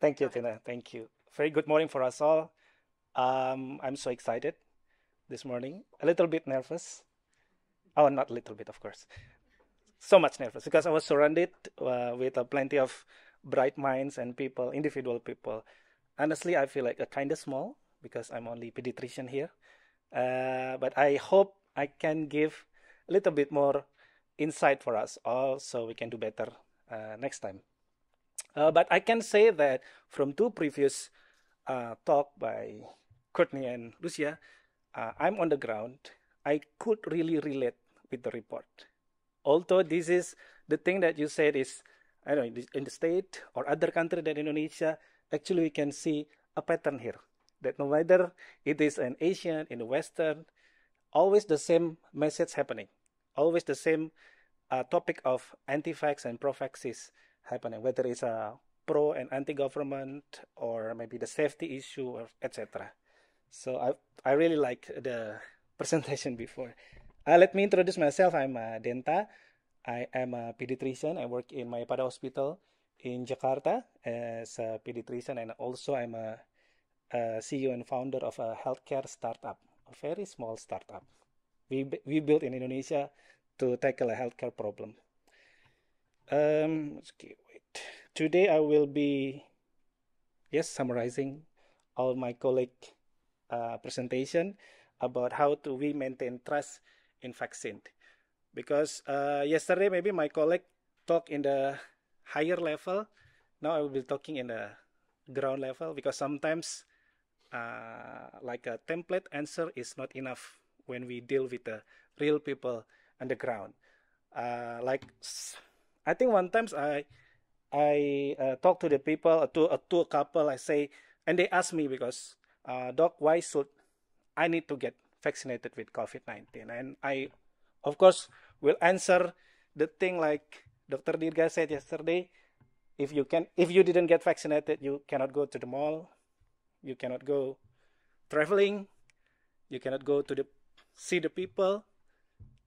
Thank you, Tina. Thank you. Very good morning for us all. Um, I'm so excited this morning. A little bit nervous. Oh, not a little bit, of course. So much nervous because I was surrounded uh, with uh, plenty of bright minds and people, individual people. Honestly, I feel like a kind of small because I'm only pediatrician here. Uh, but I hope I can give a little bit more insight for us all so we can do better uh, next time. Uh, but I can say that from two previous uh, talk by Courtney and Lucia, uh, I'm on the ground. I could really relate with the report. Although this is the thing that you said is, I don't know, in the state or other country than Indonesia, actually we can see a pattern here that no matter it is an Asian, in the Western, always the same message happening, always the same uh, topic of anti facts and pro facts happening, whether it's a pro and anti-government or maybe the safety issue or etc. So I I really like the presentation before. Uh, let me introduce myself. I'm a uh, Denta. I am a pediatrician. I work in Mayapada Hospital in Jakarta as a pediatrician, and also I'm a, a CEO and founder of a healthcare startup, a very small startup. We we built in Indonesia to tackle a healthcare problem. Um, today I will be yes summarizing all my colleague uh, presentation about how do we maintain trust in vaccine because uh, yesterday maybe my colleague talked in the higher level now I will be talking in the ground level because sometimes uh, like a template answer is not enough when we deal with the real people on the ground uh, like I think one times I I uh, talk to the people, to, uh, to a couple, I say, and they ask me because, uh, doc, why should I need to get vaccinated with COVID-19? And I, of course, will answer the thing like Dr. Dirga said yesterday, if you can, if you didn't get vaccinated, you cannot go to the mall, you cannot go traveling, you cannot go to the see the people.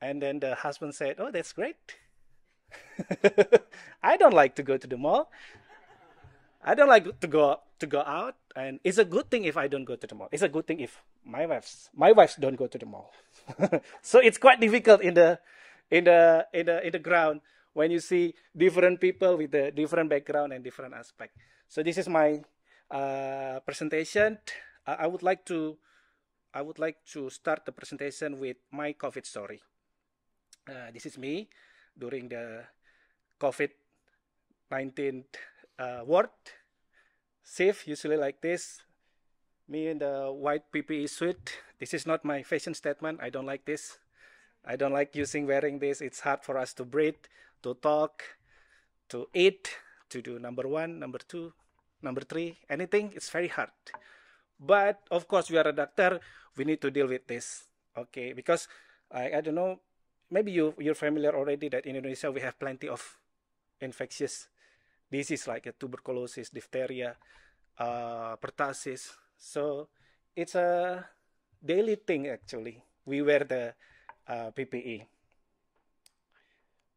And then the husband said, "Oh, that's great. I don't like to go to the mall. I don't like to go to go out, and it's a good thing if I don't go to the mall. It's a good thing if my wives my wives don't go to the mall. so it's quite difficult in the in the in the in the ground when you see different people with the different background and different aspect. So this is my uh, presentation. I would like to I would like to start the presentation with my COVID story. Uh, this is me during the COVID-19 uh, world. Safe, usually like this. Me in the white PPE suit. This is not my fashion statement. I don't like this. I don't like using wearing this. It's hard for us to breathe, to talk, to eat, to do number one, number two, number three, anything. It's very hard. But of course, we are a doctor. We need to deal with this. Okay, because I, I don't know maybe you you're familiar already that in Indonesia we have plenty of infectious diseases like tuberculosis, diphtheria, uh, pertussis. So it's a daily thing actually. We wear the uh, PPE,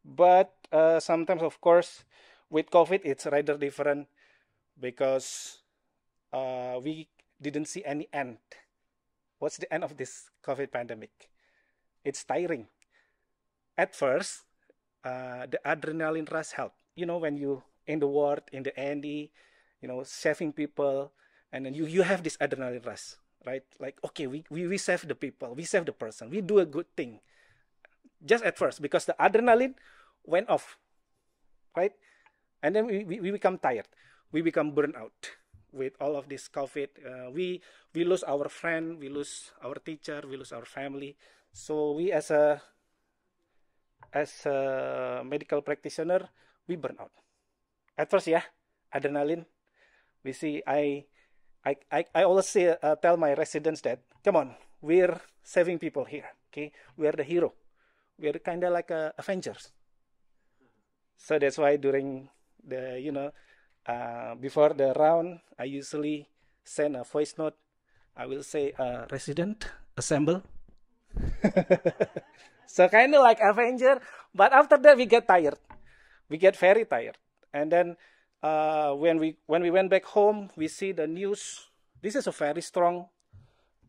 but uh, sometimes of course with COVID it's rather different because uh, we didn't see any end. What's the end of this COVID pandemic? It's tiring at first, uh, the adrenaline rush helped. You know, when you in the ward, in the Andy, you know, saving people, and then you, you have this adrenaline rush, right? Like, okay, we, we, we save the people, we save the person, we do a good thing. Just at first, because the adrenaline went off, right? And then we, we, we become tired, we become burned out with all of this COVID. Uh, we, we lose our friend, we lose our teacher, we lose our family. So we as a as a medical practitioner, we burn out. At first, yeah, adrenaline. We see, I, I, I, I always say, uh, tell my residents that, come on, we're saving people here. Okay, we are the hero. We are kind of like uh, Avengers. So that's why during the you know uh, before the round, I usually send a voice note. I will say, uh, resident, assemble. so kind of like Avenger. But after that, we get tired. We get very tired. And then uh, when we when we went back home, we see the news. This is a very strong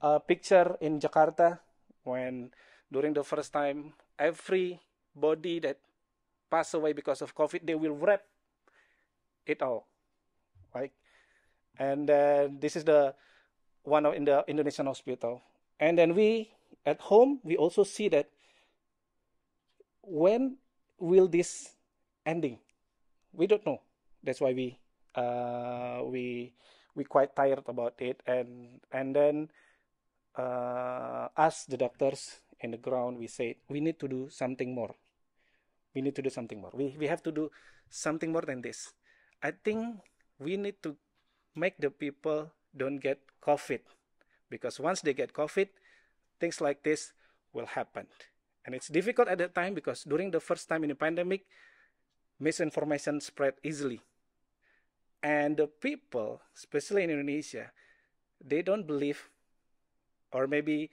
uh, picture in Jakarta when during the first time every body that passed away because of COVID, they will wrap it all, right? And this is the one in the Indonesian hospital. And then we at home we also see that when will this ending? We don't know. That's why we uh, we we quite tired about it, and and then uh, us the doctors in the ground, we said we need to do something more. We need to do something more. We we have to do something more than this. I think we need to make the people don't get COVID because once they get COVID, things like this will happen. And it's difficult at that time because during the first time in the pandemic, misinformation spread easily. And the people, especially in Indonesia, they don't believe or maybe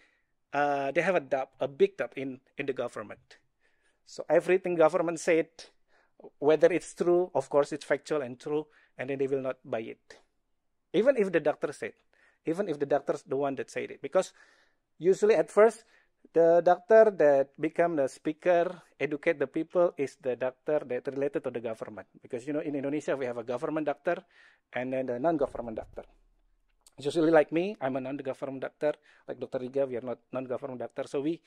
uh, they have a doubt, a big doubt in, in the government. So everything government said, whether it's true, of course it's factual and true, and then they will not buy it. Even if the doctor said, even if the doctor's the one that said it. Because usually at first the doctor that become the speaker, educate the people, is the doctor that related to the government. Because, you know, in Indonesia, we have a government doctor and then a non-government doctor. It's usually like me, I'm a non-government doctor. Like Dr. Riga, we are not non-government doctor. So we,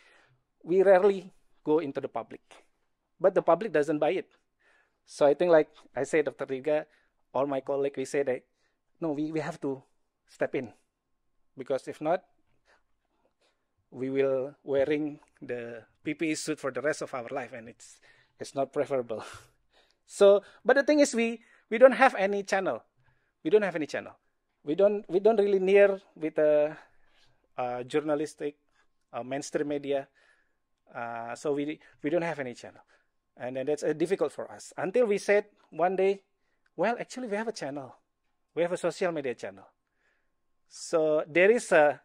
we rarely go into the public. But the public doesn't buy it. So I think like I said, Dr. Riga, all my colleagues, we say that, no, we, we have to step in. Because if not, we will wearing the PPE suit for the rest of our life, and it's it's not preferable. so, but the thing is, we we don't have any channel. We don't have any channel. We don't we don't really near with a, a uh, journalistic a uh, mainstream media. Uh, so we we don't have any channel, and then that's uh, difficult for us. Until we said one day, well, actually we have a channel, we have a social media channel. So there is a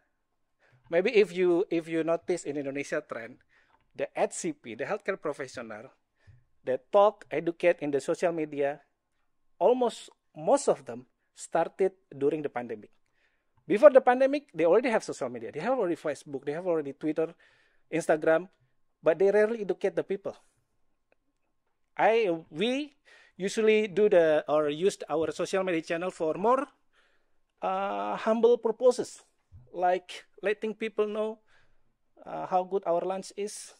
Maybe if you if you notice in Indonesia trend, the HCP, the healthcare professional, they talk, educate in the social media, almost most of them started during the pandemic. Before the pandemic, they already have social media. They have already Facebook, they have already Twitter, Instagram, but they rarely educate the people. I we usually do the or used our social media channel for more uh, humble purposes like letting people know uh, how good our lunch is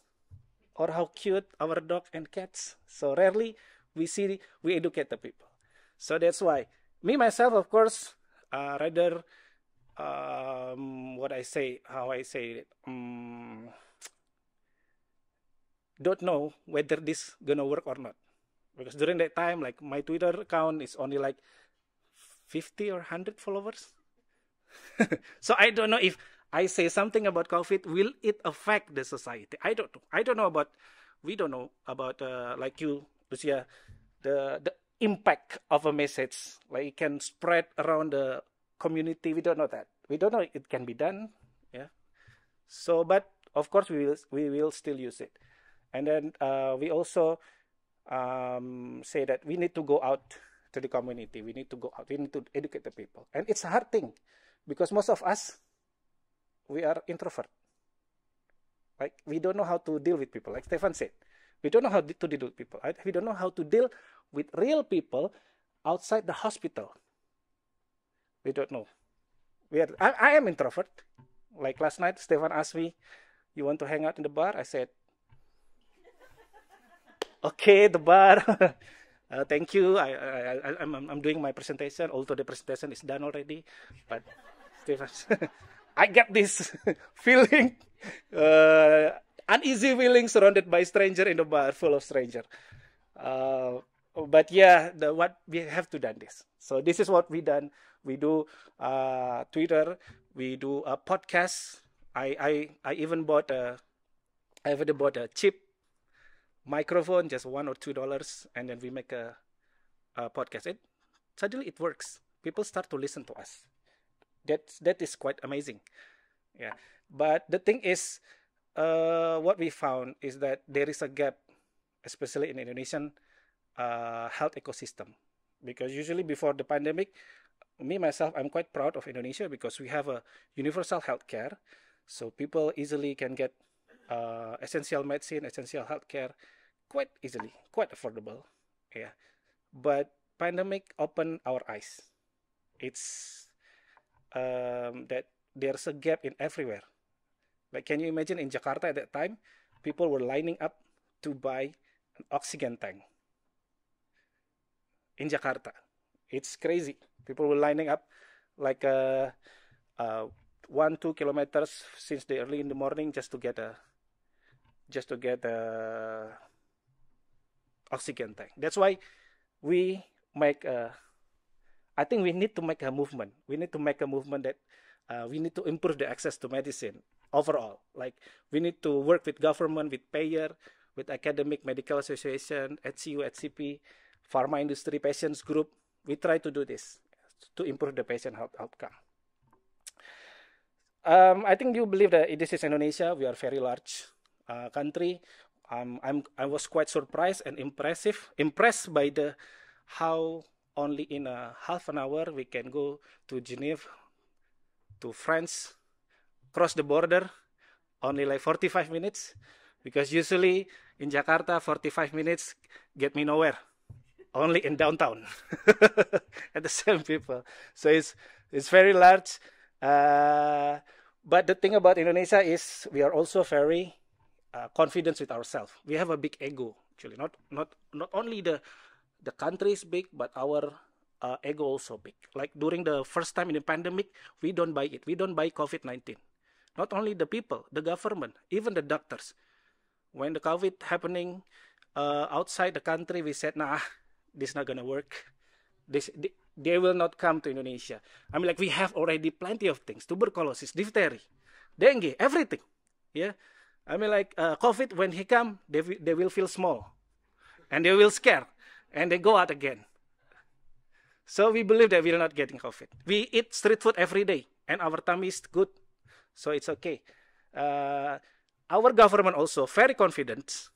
or how cute our dog and cats. So rarely we see we educate the people. So that's why me myself, of course, uh, rather um, what I say, how I say it, um, don't know whether this gonna work or not. Because during that time, like my Twitter account is only like 50 or 100 followers. so I don't know if I say something about COVID, will it affect the society? I don't know. I don't know about, we don't know about, uh, like you, Lucia, the, the impact of a message. Like it can spread around the community. We don't know that. We don't know it can be done. Yeah. So, but of course we will, we will still use it. And then uh, we also um, say that we need to go out to the community. We need to go out. We need to educate the people. And it's a hard thing because most of us we are introvert right we don't know how to deal with people like stefan said we don't know how to deal with people right? we don't know how to deal with real people outside the hospital we don't know we are, I, I am introvert like last night stefan asked me you want to hang out in the bar i said okay the bar Uh, thank you. I, I, I, am I'm, I'm doing my presentation, although the presentation is done already. But Stevens. I get this feeling, uh, uneasy feeling surrounded by stranger in the bar full of stranger. Uh, but yeah, the, what we have to done this. So this is what we done. We do uh, Twitter, we do a podcast. I I I even bought a I even bought a cheap microphone, just one or two dollars, and then we make a, a podcast. It suddenly it works. People start to listen to us that's that is quite amazing yeah but the thing is uh, what we found is that there is a gap especially in indonesian uh, health ecosystem because usually before the pandemic me myself i'm quite proud of indonesia because we have a universal healthcare so people easily can get uh, essential medicine essential healthcare quite easily quite affordable yeah but pandemic opened our eyes it's um, that there's a gap in everywhere. but can you imagine in Jakarta at that time, people were lining up to buy an oxygen tank in Jakarta. It's crazy. People were lining up like uh, uh, one two kilometers since the early in the morning just to get a just to get a oxygen tank. That's why we make a uh, I think we need to make a movement. We need to make a movement that uh, we need to improve the access to medicine overall. Like we need to work with government, with payer, with academic medical association, HCU, HCP, pharma industry, patients group. We try to do this to improve the patient health outcome. Um, I think you believe that this is Indonesia. We are very large uh, country. Um, I'm I was quite surprised and impressive impressed by the how only in a half an hour we can go to Geneva, to France, cross the border, only like 45 minutes, because usually in Jakarta 45 minutes get me nowhere, only in downtown, at the same people. So it's it's very large. Uh, but the thing about Indonesia is we are also very uh, confident with ourselves. We have a big ego, actually. Not not not only the the country is big, but our uh, ego also big. Like during the first time in the pandemic, we don't buy it. We don't buy COVID-19. Not only the people, the government, even the doctors. When the COVID happening uh, outside the country, we said, nah, this not gonna work. This they, they will not come to Indonesia. I mean, like we have already plenty of things: tuberculosis, diphtheria, dengue, everything. Yeah, I mean, like uh, COVID. When he come, they they will feel small, and they will scare and they go out again. So we believe that we are not getting COVID. We eat street food every day, and our tummy is good, so it's okay. Uh, our government also very confident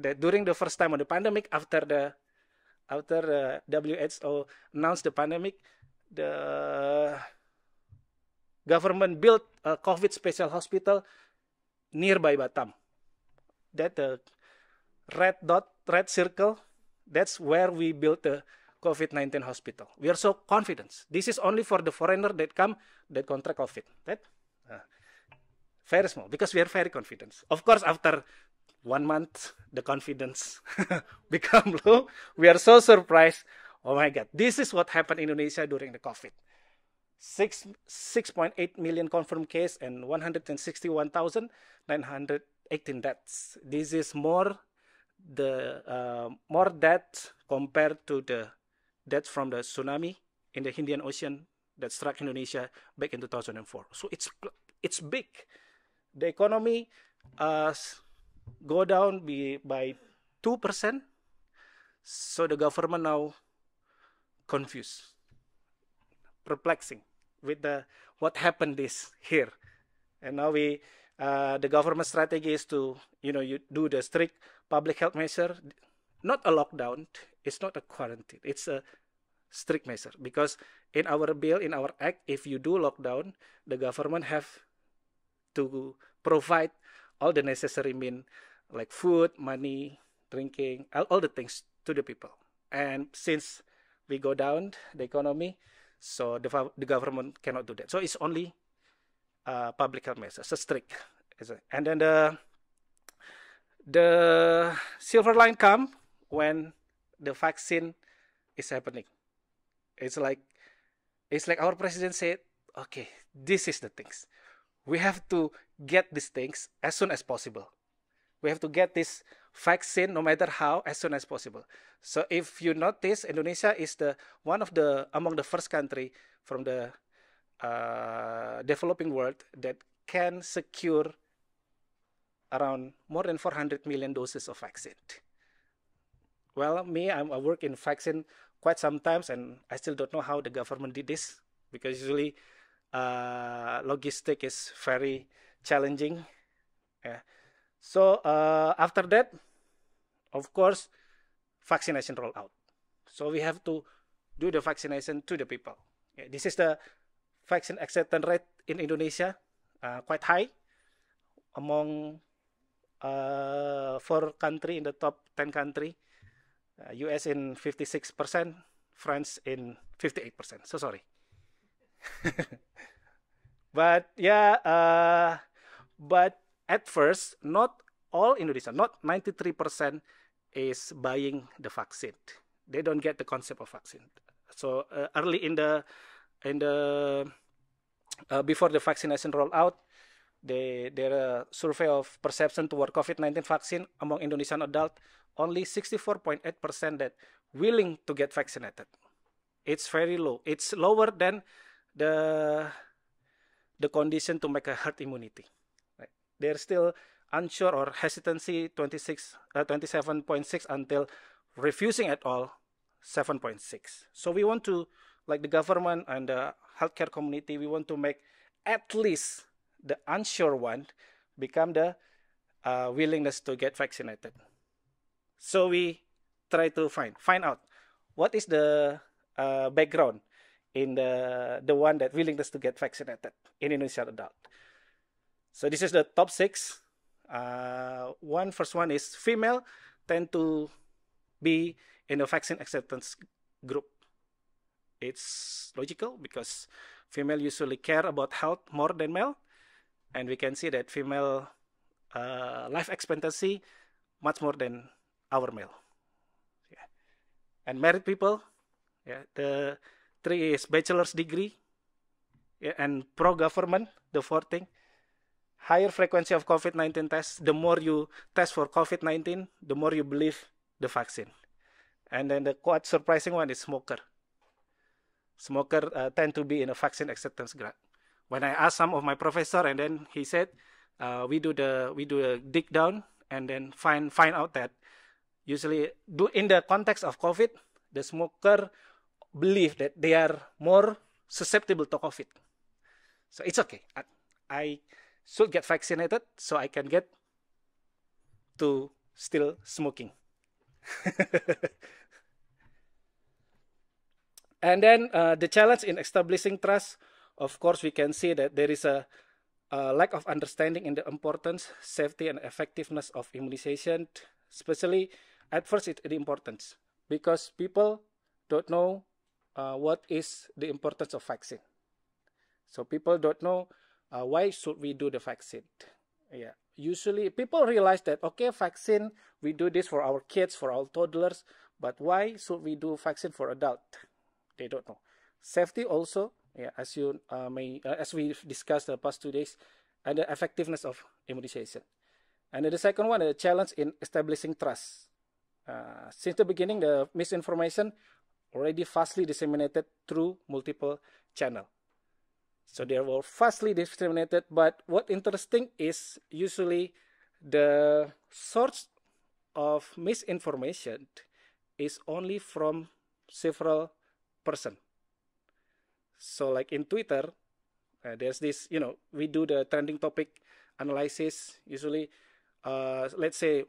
that during the first time of the pandemic, after the after the uh, WHO announced the pandemic, the government built a COVID special hospital nearby Batam. That the uh, red dot, red circle that's where we built the COVID-19 hospital. We are so confident. This is only for the foreigner that come that contract COVID. Right? Uh, very small because we are very confident. Of course, after one month, the confidence become low. We are so surprised. Oh my God, this is what happened in Indonesia during the COVID. 6, 6.8 million confirmed case and 161,918 deaths. This is more the uh, more deaths compared to the deaths from the tsunami in the Indian Ocean that struck Indonesia back in 2004. So it's it's big. The economy uh, go down by, by two percent. So the government now confused, perplexing with the what happened this here, and now we uh, the government strategy is to you know you do the strict public health measure, not a lockdown, it's not a quarantine, it's a strict measure because in our bill, in our act, if you do lockdown, the government have to provide all the necessary mean like food, money, drinking, all the things to the people. And since we go down the economy, so the, the government cannot do that. So it's only uh, public health measures, so strict. And then the the silver line come when the vaccine is happening. It's like it's like our president said, okay, this is the things. We have to get these things as soon as possible. We have to get this vaccine no matter how as soon as possible. So if you notice, Indonesia is the one of the among the first country from the uh, developing world that can secure around more than 400 million doses of vaccine. Well, me, I'm, I work in vaccine quite sometimes, and I still don't know how the government did this because usually uh, logistic is very challenging. Yeah. So uh, after that, of course, vaccination rollout. So we have to do the vaccination to the people. Yeah, this is the vaccine acceptance rate in Indonesia, uh, quite high among uh, four country in the top 10 country uh, US in 56% France in 58% so sorry but yeah uh, but at first not all Indonesia not 93% is buying the vaccine they don't get the concept of vaccine so uh, early in the in the uh, before the vaccination rollout they uh, survey of perception toward COVID-19 vaccine among Indonesian adults, only 64.8% that willing to get vaccinated. It's very low. It's lower than the the condition to make a herd immunity. Right? They're still unsure or hesitancy 26 uh, 27.6 until refusing at all 7.6 so we want to like the government and the healthcare community we want to make at least the unsure one become the uh, willingness to get vaccinated. So we try to find find out what is the uh, background in the the one that willingness to get vaccinated in Indonesian adult. So this is the top six. Uh, one first one is female tend to be in the vaccine acceptance group. It's logical because female usually care about health more than male and we can see that female uh, life expectancy much more than our male. Yeah. And married people, yeah, the three is bachelor's degree, yeah, and pro government. The fourth thing, higher frequency of COVID-19 tests. The more you test for COVID-19, the more you believe the vaccine. And then the quite surprising one is smoker. Smoker uh, tend to be in a vaccine acceptance grant when I asked some of my professor, and then he said, uh, we do the we do a dig down and then find find out that usually do in the context of COVID, the smoker believe that they are more susceptible to COVID. So it's okay. I, I should get vaccinated so I can get to still smoking. and then uh, the challenge in establishing trust of course, we can see that there is a, a lack of understanding in the importance, safety, and effectiveness of immunization, especially at first it, the importance, because people don't know uh, what is the importance of vaccine. So people don't know uh, why should we do the vaccine. Yeah, usually people realize that okay, vaccine we do this for our kids, for our toddlers, but why should we do vaccine for adult? They don't know. Safety also yeah, as you uh, may uh, as we discussed the past two days, and the effectiveness of immunization. And the second one, the challenge in establishing trust. Uh, since the beginning, the misinformation already vastly disseminated through multiple channel. So they were vastly disseminated, but what interesting is usually the source of misinformation is only from several person so like in Twitter, uh, there's this, you know, we do the trending topic analysis. Usually, uh, let's say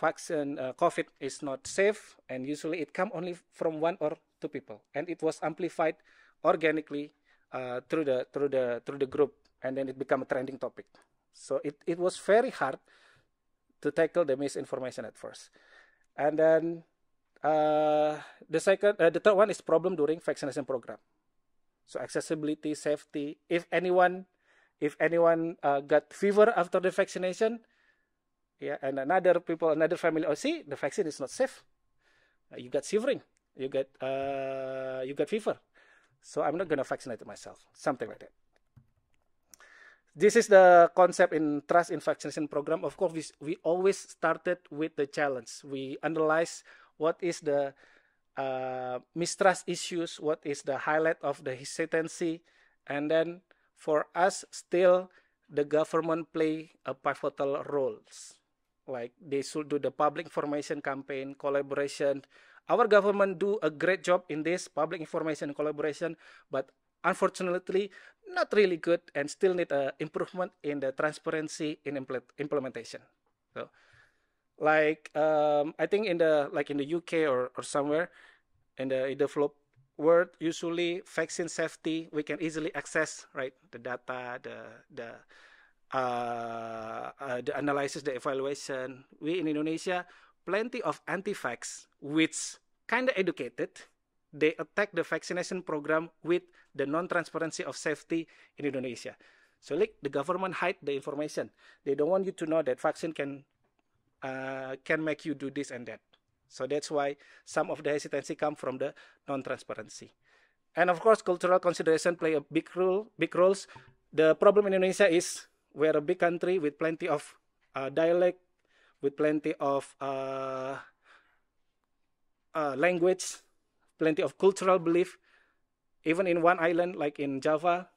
vaccine uh, COVID is not safe, and usually it come only from one or two people, and it was amplified organically uh, through the through the through the group, and then it become a trending topic. So it it was very hard to tackle the misinformation at first, and then uh, the second uh, the third one is problem during vaccination program. So accessibility, safety. If anyone, if anyone uh, got fever after the vaccination, yeah, and another people, another family, oh see, the vaccine is not safe. Uh, you got shivering, you get, uh, you got fever. So I'm not gonna vaccinate myself. Something like that. This is the concept in trust in vaccination program. Of course, we, we always started with the challenge. We analyze what is the uh, mistrust issues, what is the highlight of the hesitancy, and then for us still the government play a pivotal roles. Like they should do the public information campaign, collaboration. Our government do a great job in this public information collaboration, but unfortunately not really good and still need a uh, improvement in the transparency in implementation. So like um, I think in the like in the UK or, or somewhere in the developed world, usually vaccine safety we can easily access right the data, the the uh, uh, the analysis, the evaluation. We in Indonesia plenty of anti-vax which kind of educated. They attack the vaccination program with the non-transparency of safety in Indonesia. So like the government hide the information. They don't want you to know that vaccine can uh, can make you do this and that. So that's why some of the hesitancy come from the non-transparency. And of course, cultural consideration play a big role. Big roles. The problem in Indonesia is we're a big country with plenty of uh, dialect, with plenty of uh, uh, language, plenty of cultural belief. Even in one island, like in Java,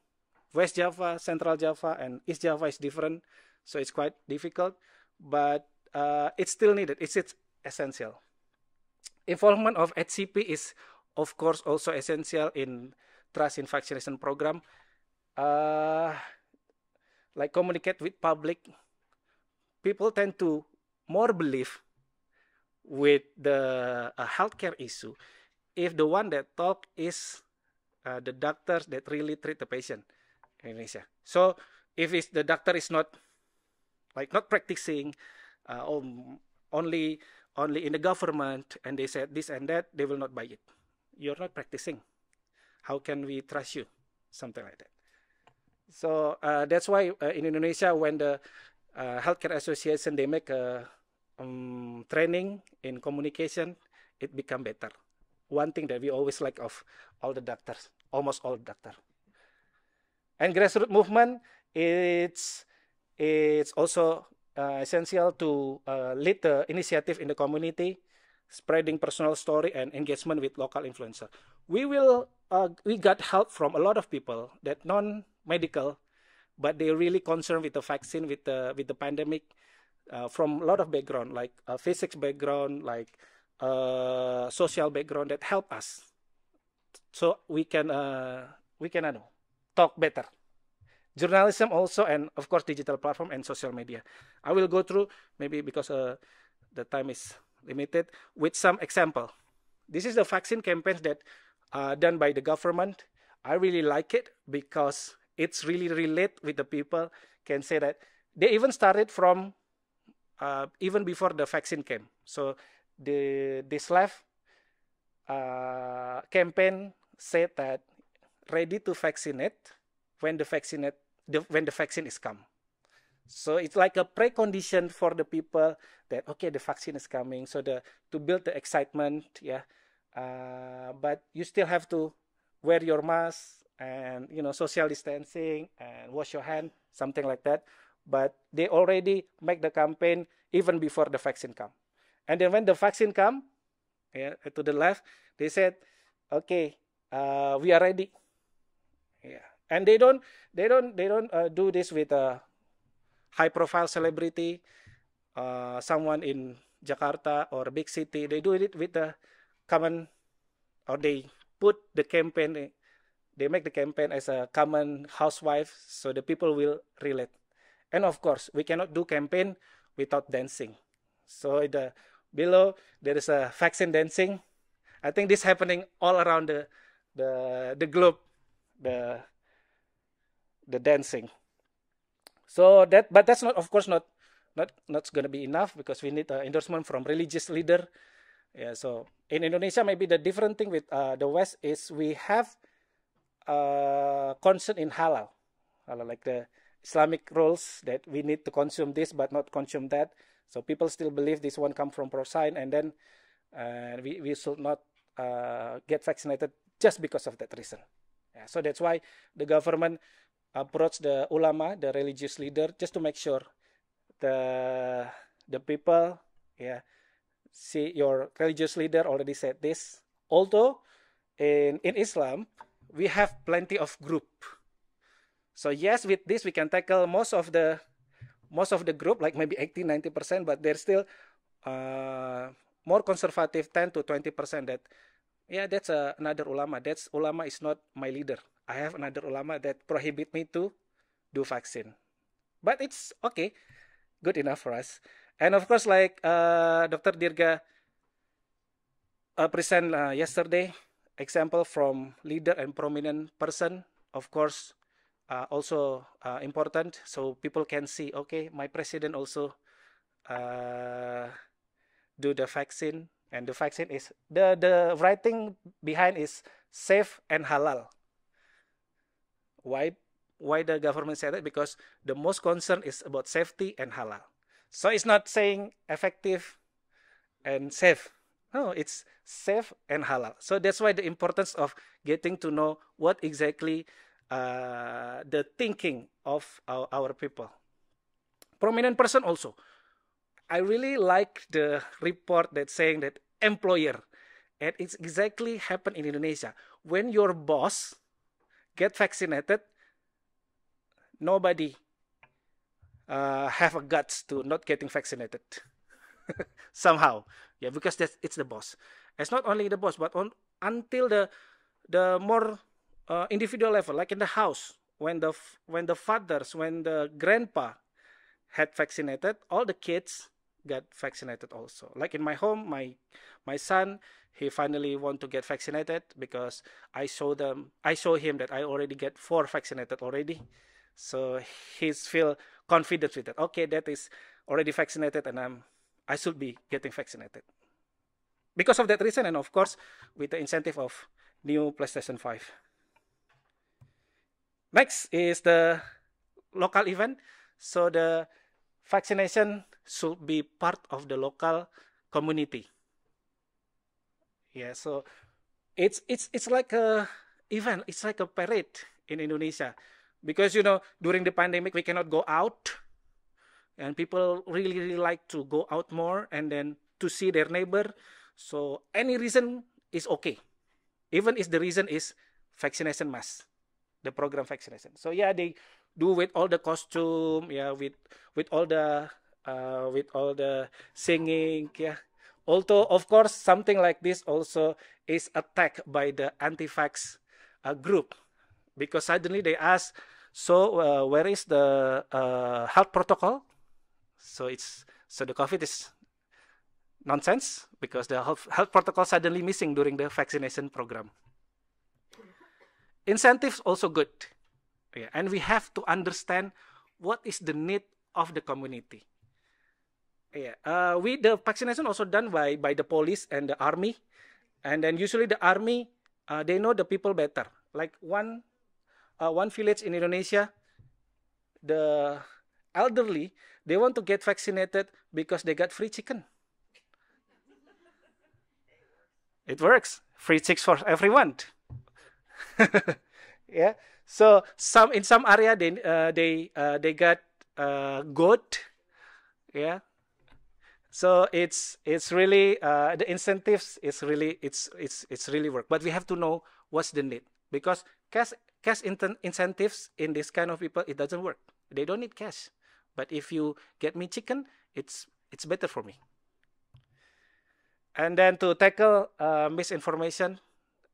West Java, Central Java, and East Java is different, so it's quite difficult. But uh, it's still needed. It's, it's essential. Involvement of HCP is, of course, also essential in trust in vaccination program. Uh, like communicate with public. People tend to more believe with the uh, healthcare issue if the one that talk is uh, the doctors that really treat the patient in Indonesia. So if it's, the doctor is not like not practicing uh, only only in the government and they said this and that, they will not buy it. You're not practicing. How can we trust you? Something like that. So uh, that's why uh, in Indonesia, when the uh, healthcare association they make a um, training in communication, it become better. One thing that we always like of all the doctors, almost all doctors. And grassroots movement, it's it's also uh, essential to uh, lead the initiative in the community, spreading personal story and engagement with local influencer. We will uh, we got help from a lot of people that non-medical, but they really concerned with the vaccine, with the with the pandemic, uh, from a lot of background like uh, physics background, like uh, social background that help us, so we can we can know, talk better journalism also, and of course, digital platform and social media. I will go through maybe because uh, the time is limited with some example. This is the vaccine campaigns that are done by the government. I really like it because it's really relate with the people. Can say that they even started from uh, even before the vaccine came. So the this left uh, campaign said that ready to vaccinate when the vaccinate the, when the vaccine is come. So it's like a precondition for the people that okay, the vaccine is coming. So the to build the excitement, yeah. Uh, but you still have to wear your mask and you know social distancing and wash your hand, something like that. But they already make the campaign even before the vaccine come. And then when the vaccine come, yeah, to the left, they said, okay, uh, we are ready. Yeah and they don't they don't they don't uh, do this with a high profile celebrity uh, someone in jakarta or big city they do it with a common or they put the campaign they make the campaign as a common housewife so the people will relate and of course we cannot do campaign without dancing so the below there is a vaccine dancing i think this happening all around the the the globe the the dancing. So that, but that's not, of course, not not not going to be enough because we need uh, endorsement from religious leader. Yeah, so in Indonesia, maybe the different thing with uh, the West is we have uh, concern in halal, halal, like the Islamic rules that we need to consume this but not consume that. So people still believe this one come from porcine, and then uh, we we should not uh, get vaccinated just because of that reason. Yeah, so that's why the government approach the ulama, the religious leader, just to make sure the the people, yeah, see your religious leader already said this. Although in in Islam we have plenty of group. So yes, with this we can tackle most of the most of the group, like maybe 80, 90 percent, but there's still uh, more conservative, 10 to 20 percent. That yeah, that's uh, another ulama. That's ulama is not my leader. I have another ulama that prohibit me to do vaccine. But it's okay, good enough for us. And of course, like uh, Dr. Dirga uh, present uh, yesterday, example from leader and prominent person, of course, uh, also uh, important. So people can see, okay, my president also uh, do the vaccine, and the vaccine is the the writing behind is safe and halal. Why why the government said that? Because the most concern is about safety and halal. So it's not saying effective and safe. No, it's safe and halal. So that's why the importance of getting to know what exactly uh, the thinking of our, our people. Prominent person also. I really like the report that saying that employer, and it's exactly happened in Indonesia. When your boss get vaccinated, nobody uh, have a guts to not getting vaccinated somehow. Yeah, because that's, it's the boss. It's not only the boss, but on, until the the more uh, individual level, like in the house, when the when the fathers, when the grandpa had vaccinated, all the kids get vaccinated also like in my home my my son he finally want to get vaccinated because i show them i show him that i already get four vaccinated already so he's feel confident with that okay that is already vaccinated and i'm i should be getting vaccinated because of that reason and of course with the incentive of new playstation 5 next is the local event so the vaccination should be part of the local community. Yeah, so it's it's it's like a event, it's like a parade in Indonesia. Because you know, during the pandemic we cannot go out and people really, really like to go out more and then to see their neighbor. So any reason is okay. Even if the reason is vaccination mass, the program vaccination. So yeah, they do with all the costume, yeah, with with all the uh, with all the singing. Yeah. Although, of course, something like this also is attacked by the anti-vax uh, group because suddenly they ask, so uh, where is the uh, health protocol? So it's so the COVID is nonsense because the health, health protocol suddenly missing during the vaccination program. Incentives also good, yeah, and we have to understand what is the need of the community yeah. Uh, we the vaccination also done by by the police and the army, and then usually the army uh, they know the people better. Like one uh, one village in Indonesia, the elderly they want to get vaccinated because they got free chicken. It works. Free chicks for everyone. yeah. So some in some area they uh, they uh, they got uh, goat. Yeah. So it's it's really uh, the incentives is really it's it's it's really work. But we have to know what's the need because cash cash in- incentives in this kind of people it doesn't work. They don't need cash. But if you get me chicken, it's it's better for me. And then to tackle uh, misinformation,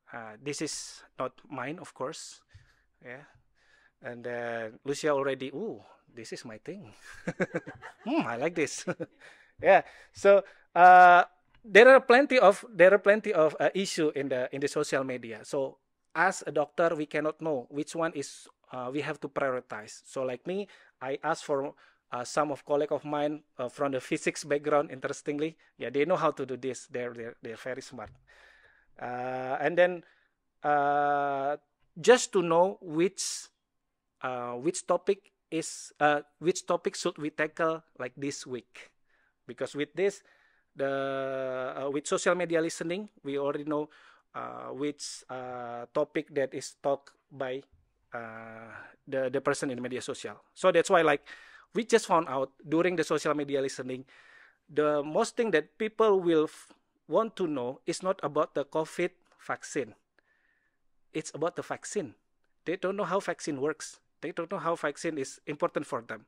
uh, this is not mine, of course. Yeah. And then Lucia already, ooh, this is my thing. mm, I like this. yeah. So uh, there are plenty of there are plenty of uh, issue in the in the social media. So as a doctor, we cannot know which one is uh, we have to prioritize. So like me, I ask for uh, some of colleague of mine uh, from the physics background. Interestingly, yeah, they know how to do this. They're they're, they're very smart. Uh, and then uh, just to know which uh, which topic is uh, which topic should we tackle like this week because with this the uh, with social media listening we already know uh, which uh, topic that is talked by uh, the the person in media social so that's why like we just found out during the social media listening the most thing that people will want to know is not about the covid vaccine it's about the vaccine they don't know how vaccine works they don't know how vaccine is important for them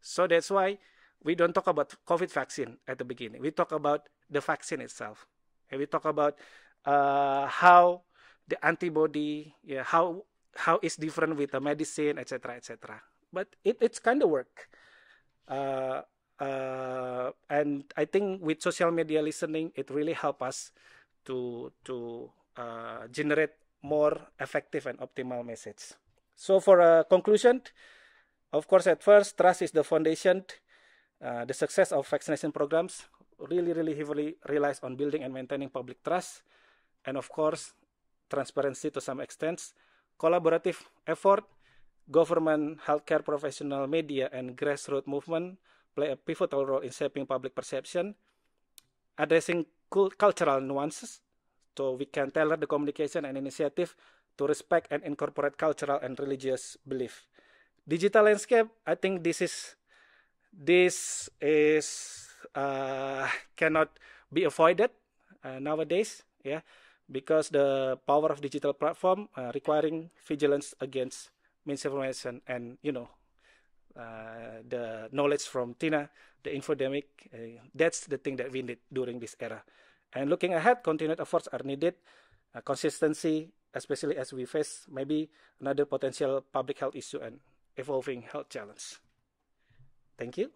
so that's why we don't talk about COVID vaccine at the beginning. We talk about the vaccine itself. And we talk about uh, how the antibody, yeah, how how is different with the medicine, etc., etc. But it, it's kind of work. Uh, uh, and I think with social media listening, it really help us to to uh, generate more effective and optimal message. So for a conclusion, of course, at first, trust is the foundation uh, the success of vaccination programs really, really heavily relies on building and maintaining public trust, and of course, transparency to some extent, collaborative effort, government, healthcare professional, media, and grassroots movement play a pivotal role in shaping public perception, addressing cultural nuances, so we can tailor the communication and initiative to respect and incorporate cultural and religious belief. Digital landscape, I think this is this is uh, cannot be avoided uh, nowadays yeah because the power of digital platform uh, requiring vigilance against misinformation and you know uh, the knowledge from tina the infodemic uh, that's the thing that we need during this era and looking ahead continued efforts are needed uh, consistency especially as we face maybe another potential public health issue and evolving health challenge Thank you.